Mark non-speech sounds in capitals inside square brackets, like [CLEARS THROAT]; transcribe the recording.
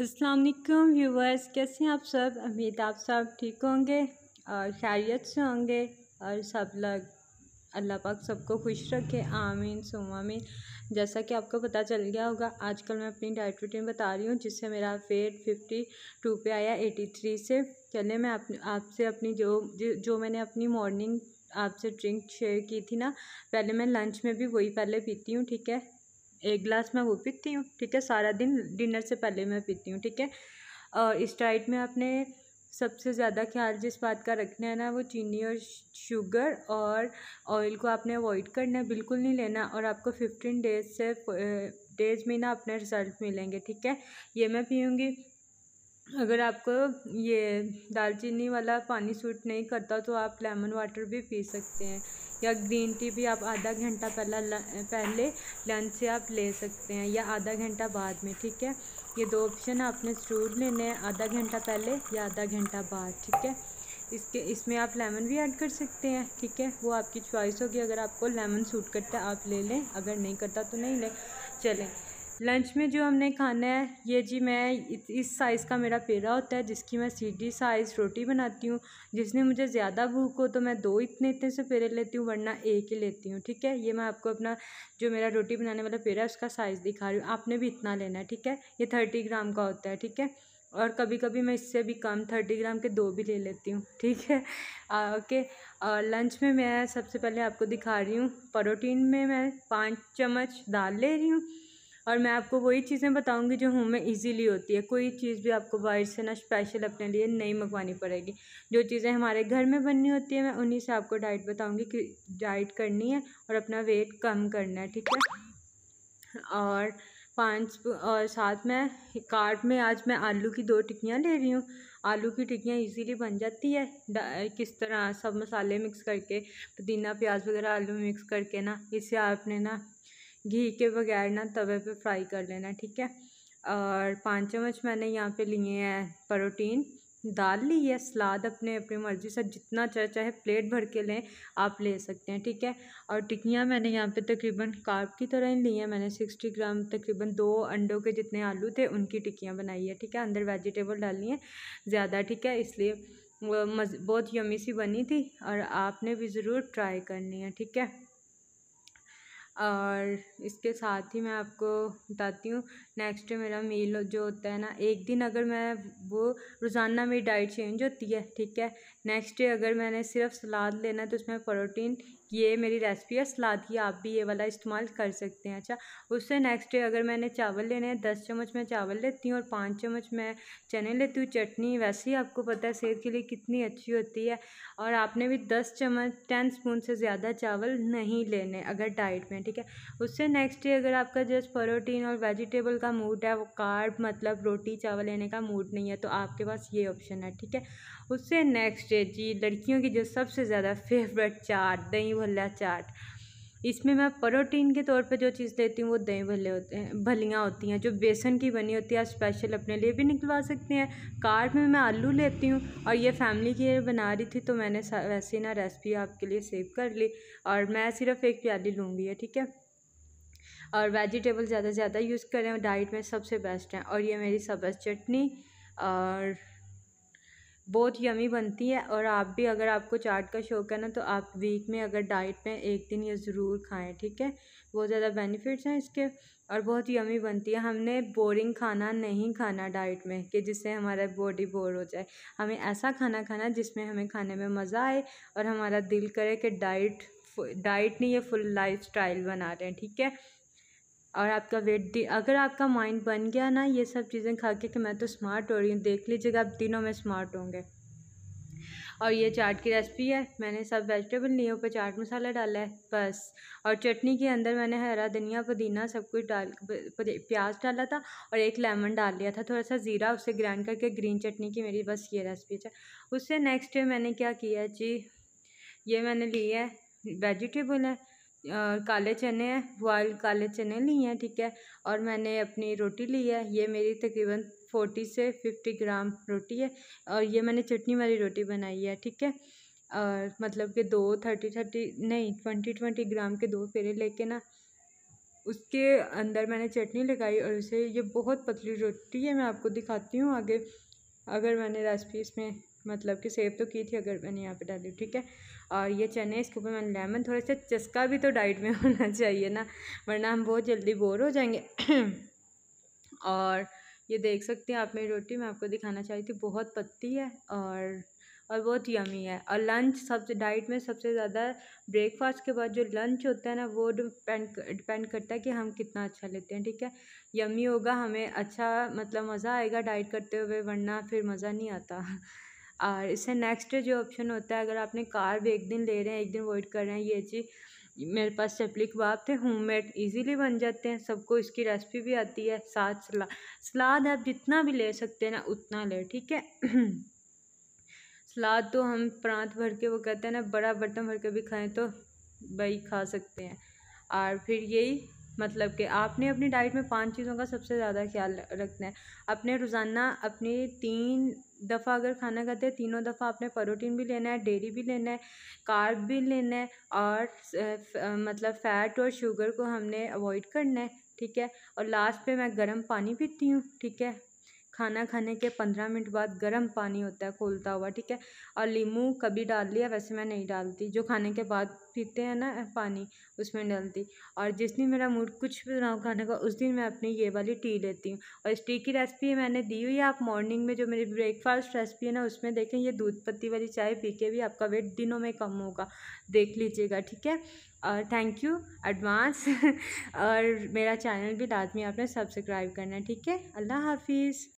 Aslam viewers कैसे हैं आप सब उम्मीद आप सब ठीक होंगे और खैरियत से होंगे और सब लोग अल्लाह पाक सबको खुश रखे आमीन सुमामीन जैसा कि आपको पता चल गया होगा आजकल मैं अपनी डाइट रूटीन बता रही हूँ जिससे मेरा वेट फिफ्टी टू पे आया एटी थ्री से चले मैं अपने आपसे अपनी जो जो मैंने अपनी मॉर्निंग आपसे ड्रिंक शेयर की थी ना पहले मैं लंच में भी वही पहले पीती हूँ ठीक है एक गिलास मैं वो पीती हूँ ठीक है सारा दिन डिनर से पहले मैं पीती हूँ ठीक है और इस डाइट में आपने सबसे ज़्यादा ख्याल जिस बात का रखना है ना वो चीनी और शुगर और ऑयल को आपने अवॉइड करना है बिल्कुल नहीं लेना और आपको फिफ्टीन डेज से डेज में ना अपने रिजल्ट मिलेंगे ठीक है ये मैं पीऊँगी अगर आपको ये दालचीनी वाला पानी सूट नहीं करता तो आप लेमन वाटर भी पी सकते हैं या ग्रीन टी भी आप आधा घंटा पहला पहले लंच से आप ले सकते हैं या आधा घंटा बाद में ठीक है ये दो ऑप्शन आपने ज़रूर लेने हैं आधा घंटा पहले या आधा घंटा बाद ठीक है इसके इसमें आप लेमन भी ऐड कर सकते हैं ठीक है वो आपकी चॉइस होगी अगर आपको लेमन सूट करता है आप ले लें अगर नहीं करता तो नहीं लें चलें लंच में जो हमने खाना है ये जी मैं इस साइज़ का मेरा पेड़ा होता है जिसकी मैं सीढ़ी साइज़ रोटी बनाती हूँ जिसने मुझे ज़्यादा भूख हो तो मैं दो इतने इतने से पेड़े लेती हूँ वरना एक ही लेती हूँ ठीक है ये मैं आपको अपना जो मेरा रोटी बनाने वाला पेड़ा है उसका साइज़ दिखा रही हूँ आपने भी इतना लेना है ठीक है ये थर्टी ग्राम का होता है ठीक है और कभी कभी मैं इससे भी कम थर्टी ग्राम के दो भी ले लेती हूँ ठीक है आ, ओके और लंच में मैं सबसे पहले आपको दिखा रही हूँ परोटीन में मैं पाँच चम्मच दाल ले रही हूँ और मैं आपको वही चीज़ें बताऊंगी जो होम में इजीली होती है कोई चीज़ भी आपको बाहर से ना स्पेशल अपने लिए नहीं मंगवानी पड़ेगी जो चीज़ें हमारे घर में बननी होती है मैं उन्हीं से आपको डाइट बताऊँगी कि डाइट करनी है और अपना वेट कम करना है ठीक है और पाँच और साथ में कार्ट में आज मैं आलू की दो टिक्कियाँ ले रही हूँ आलू की टिक्कियाँ इजीली बन जाती है किस तरह सब मसाले मिक्स करके पुदीना प्याज वगैरह आलू मिक्स करके ना इसे आपने ना घी के बगैर ना तवे पे फ्राई कर लेना ठीक है और पाँच चम्मच मैंने यहाँ पे लिए हैं प्रोटीन दाल ली है सलाद अपने अपनी मर्ज़ी से जितना चाहे चाहे प्लेट भर के लें आप ले सकते हैं ठीक है और टिक्कियाँ मैंने यहाँ पे तकरीबन कार्प की तरह ही ली हैं मैंने सिक्सटी ग्राम तकरीबन दो अंडों के जितने आलू थे उनकी टिक्कियाँ बनाई है ठीक है अंदर वेजिटेबल डाली हैं ज़्यादा ठीक है इसलिए बहुत यमी सी बनी थी और आपने भी ज़रूर ट्राई करनी है ठीक है और इसके साथ ही मैं आपको बताती हूँ नेक्स्ट मेरा मील जो होता है ना एक दिन अगर मैं वो रोज़ाना मेरी डाइट चेंज होती है ठीक है नेक्स्ट डे अगर मैंने सिर्फ सलाद लेना है तो उसमें प्रोटीन ये मेरी रेसिपी है सलाद की आप भी ये वाला इस्तेमाल कर सकते हैं अच्छा उससे नेक्स्ट डे अगर मैंने चावल लेने हैं दस चम्मच मैं चावल लेती हूँ और पाँच चम्मच मैं चने लेती हूँ चटनी वैसे ही आपको पता है सेहत के लिए कितनी अच्छी होती है और आपने भी दस चम्मच टेन स्पून से ज़्यादा चावल नहीं लेने अगर डाइट में ठीक है उससे नेक्स्ट डे अगर आपका जस्ट प्रोटीन और वेजिटेबल का मूड है वो कार्ब मतलब रोटी चावल लेने का मूड नहीं है तो आपके पास ये ऑप्शन है ठीक है उससे नेक्स्ट डे जी लड़कियों की जो सबसे ज़्यादा फेवरेट चाट दही भल्ला चाट इसमें मैं प्रोटीन के तौर पे जो चीज़ लेती हूँ वो दही भले होते हैं भलियाँ होती हैं जो बेसन की बनी होती है आप स्पेशल अपने लिए भी निकलवा सकते हैं कार्ड में मैं आलू लेती हूँ और ये फैमिली की बना रही थी तो मैंने वैसे ही ना रेसिपी आपके लिए सेव कर ली और मैं सिर्फ एक प्याली लूँगी है ठीक है और वेजिटेबल ज़्यादा से ज़्यादा यूज़ करें डाइट में सबसे बेस्ट हैं और ये मेरी सबस चटनी और बहुत यमी बनती है और आप भी अगर आपको चाट का शौक है ना तो आप वीक में अगर डाइट में एक दिन ये ज़रूर खाएं ठीक है बहुत ज़्यादा बेनिफिट्स हैं इसके और बहुत यमी बनती है हमने बोरिंग खाना नहीं खाना डाइट में कि जिससे हमारा बॉडी बोर हो जाए हमें ऐसा खाना खाना जिसमें हमें खाने में मज़ा आए और हमारा दिल करे कि डाइट डाइट नहीं ये फुल लाइफ स्टाइल बना रहे हैं ठीक है और आपका वेट दी अगर आपका माइंड बन गया ना ये सब चीज़ें खा के कि मैं तो स्मार्ट हो रही हूँ देख लीजिएगा आप दिनों में स्मार्ट होंगे और ये चाट की रेसिपी है मैंने सब वेजिटेबल लिए ऊपर चाट मसाला डाला है बस और चटनी के अंदर मैंने हरा धनिया पुदीना सब कुछ डाल प्याज डाला था और एक लेमन डाल लिया था थोड़ा सा ज़ीरा उसे ग्राइंड करके ग्रीन चटनी की मेरी बस ये रेसिपी है उससे नेक्स्ट डे मैंने क्या किया जी ये मैंने लिया है वेजिटेबल है काले चने हैं बॉयल काले चने लिए हैं ठीक है और मैंने अपनी रोटी ली है ये मेरी तकरीबन फोर्टी से फिफ्टी ग्राम रोटी है और ये मैंने चटनी वाली रोटी बनाई है ठीक है और मतलब कि दो थर्टी थर्टी नहीं ट्वेंटी ट्वेंटी ग्राम के दो फेरे लेके ना उसके अंदर मैंने चटनी लगाई और उसे ये बहुत पतली रोटी है मैं आपको दिखाती हूँ आगे अगर मैंने रेसिपी इसमें मतलब कि सेव तो की थी अगर मैंने यहाँ पे डाली ठीक है और ये चने इसके ऊपर मैंने लेमन थोड़ा सा चस्का भी तो डाइट में [LAUGHS] होना चाहिए ना वरना हम बहुत जल्दी बोर हो जाएंगे [CLEARS THROAT] और ये देख सकते हैं आप मेरी रोटी मैं आपको दिखाना चाह रही थी बहुत पत्ती है और और बहुत यमी है और लंच सबसे डाइट में सबसे ज़्यादा ब्रेकफास्ट के बाद जो लंच होता है ना वो डिपेंड डिपेंड करता है कि हम कितना अच्छा लेते हैं ठीक है यमी होगा हमें अच्छा मतलब मज़ा आएगा डाइट करते हुए वरना फिर मज़ा नहीं आता [LAUGHS] और इससे नेक्स्ट जो ऑप्शन होता है अगर आपने कार भी एक दिन ले रहे हैं एक दिन अवॉइड कर रहे हैं ये चीज़ मेरे पास चपली कबाब थे होम मेड ईजीली बन जाते हैं सबको इसकी रेसिपी भी आती है साथ सलाद सलाद आप जितना भी ले सकते हैं ना उतना ले ठीक है [CLEARS THROAT] सलाद तो हम प्रांत भर के वो कहते हैं ना बड़ा बर्तन भर के भी खाएं तो भाई खा सकते हैं और फिर यही मतलब कि आपने अपनी डाइट में पांच चीज़ों का सबसे ज़्यादा ख्याल रखना है अपने रोज़ाना अपने तीन दफ़ा अगर खाना खाते हैं तीनों दफ़ा आपने प्रोटीन भी लेना है डेयरी भी लेना है कार्ब भी लेना है और मतलब फ़ैट और शुगर को हमने अवॉइड करना है ठीक है और लास्ट पे मैं गर्म पानी पीती हूँ ठीक है खाना खाने के पंद्रह मिनट बाद गर्म पानी होता है खोलता हुआ ठीक है और नींबू कभी डाल लिया वैसे मैं नहीं डालती जो खाने के बाद पीते हैं ना पानी उसमें डालती और जिस दिन मेरा मूड कुछ भी ना खाने का उस दिन मैं अपनी ये वाली टी लेती हूँ और इस टी की रेसिपी मैंने दी हुई है आप मॉर्निंग में जो मेरी ब्रेकफास्ट रेसिपी है ना उसमें देखें ये दूध पत्ती वाली चाय पी के भी आपका वेट दिनों में कम होगा देख लीजिएगा ठीक है और थैंक यू एडवांस और मेरा चैनल भी लाजमी आपने सब्सक्राइब करना है ठीक है अल्लाह हाफिज़